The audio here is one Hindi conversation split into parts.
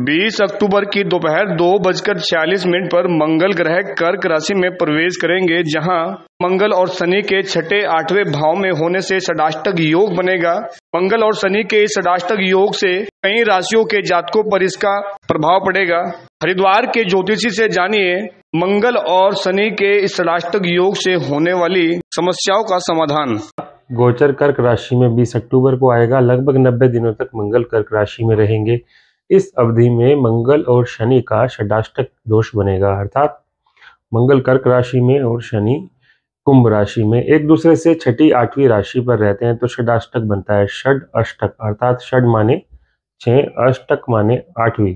20 अक्टूबर की दोपहर दो बजकर छियालीस मिनट पर मंगल ग्रह कर्क राशि में प्रवेश करेंगे जहां मंगल और शनि के छठे आठवें भाव में होने से षडाष्टक योग बनेगा मंगल और शनि के इस षडाष्टक योग से कई राशियों के जातकों पर इसका प्रभाव पड़ेगा हरिद्वार के ज्योतिषी से जानिए मंगल और शनि के इस षडाष्टक योग से होने वाली समस्याओं का समाधान गोचर कर्क राशि में 20 अक्टूबर को आएगा लगभग 90 दिनों तक मंगल कर्क राशि में रहेंगे इस अवधि में मंगल और शनि का षडाष्टक दोष बनेगा अर्थात मंगल कर्क राशि में और शनि कुंभ राशि में एक दूसरे से छठी आठवीं राशि पर रहते हैं तो षडाष्टक बनता है षड अष्टक अर्थात षड माने छ अष्टक माने आठवीं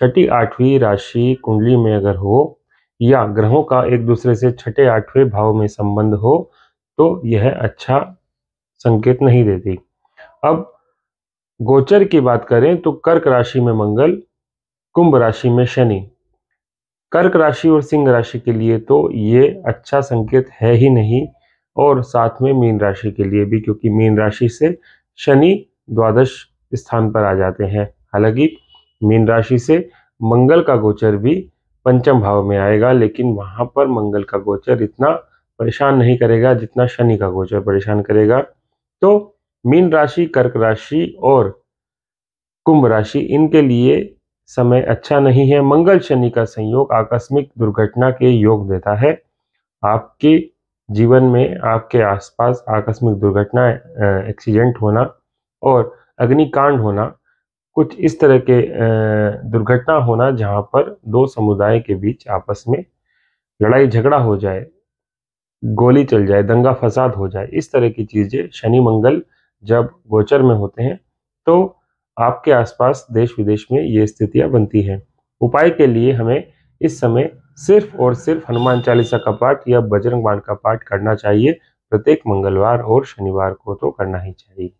छठी आठवीं राशि कुंडली में अगर हो या ग्रहों का एक दूसरे से छठे आठवें भाव में संबंध हो तो यह अच्छा संकेत नहीं देती अब गोचर की बात करें तो कर्क राशि में मंगल कुंभ राशि में शनि कर्क राशि और सिंह राशि के लिए तो ये अच्छा संकेत है ही नहीं और साथ में मीन राशि के लिए भी क्योंकि मीन राशि से शनि द्वादश स्थान पर आ जाते हैं हालांकि मीन राशि से मंगल का गोचर भी पंचम भाव में आएगा लेकिन वहां पर मंगल का गोचर इतना परेशान नहीं करेगा जितना शनि का गोचर परेशान करेगा तो मीन राशि कर्क राशि और कुंभ राशि इनके लिए समय अच्छा नहीं है मंगल शनि का संयोग आकस्मिक दुर्घटना के योग देता है आपके जीवन में आपके आसपास आकस्मिक दुर्घटना एक्सीडेंट होना और अग्निकांड होना कुछ इस तरह के दुर्घटना होना जहां पर दो समुदाय के बीच आपस में लड़ाई झगड़ा हो जाए गोली चल जाए दंगा फसाद हो जाए इस तरह की चीज़ें शनि मंगल जब गोचर में होते हैं तो आपके आसपास देश विदेश में ये स्थितियाँ बनती हैं उपाय के लिए हमें इस समय सिर्फ और सिर्फ हनुमान चालीसा का पाठ या बजरंग बाण का पाठ करना चाहिए प्रत्येक मंगलवार और शनिवार को तो करना ही चाहिए